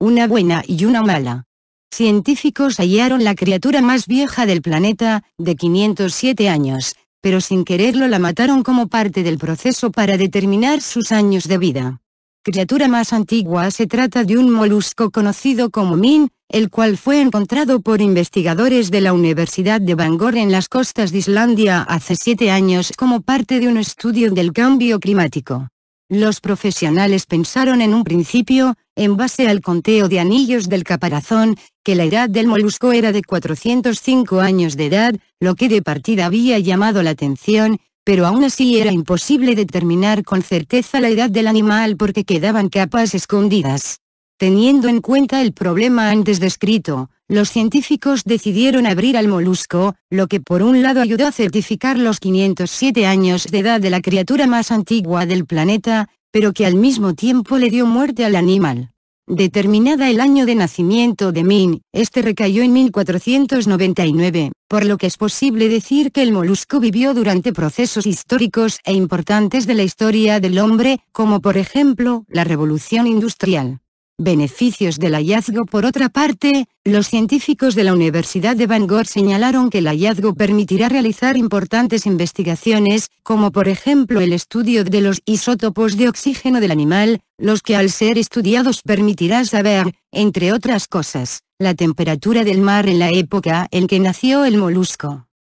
una buena y una mala. Científicos hallaron la criatura más vieja del planeta, de 507 años, pero sin quererlo la mataron como parte del proceso para determinar sus años de vida. Criatura más antigua se trata de un molusco conocido como min, el cual fue encontrado por investigadores de la Universidad de Bangor en las costas de Islandia hace siete años como parte de un estudio del cambio climático. Los profesionales pensaron en un principio, en base al conteo de anillos del caparazón, que la edad del molusco era de 405 años de edad, lo que de partida había llamado la atención, pero aún así era imposible determinar con certeza la edad del animal porque quedaban capas escondidas. Teniendo en cuenta el problema antes descrito, los científicos decidieron abrir al molusco, lo que por un lado ayudó a certificar los 507 años de edad de la criatura más antigua del planeta, pero que al mismo tiempo le dio muerte al animal. Determinada el año de nacimiento de Min, este recayó en 1499, por lo que es posible decir que el molusco vivió durante procesos históricos e importantes de la historia del hombre, como por ejemplo, la revolución industrial. Beneficios del hallazgo Por otra parte, los científicos de la Universidad de Bangor señalaron que el hallazgo permitirá realizar importantes investigaciones, como por ejemplo el estudio de los isótopos de oxígeno del animal, los que al ser estudiados permitirá saber, entre otras cosas, la temperatura del mar en la época en que nació el molusco.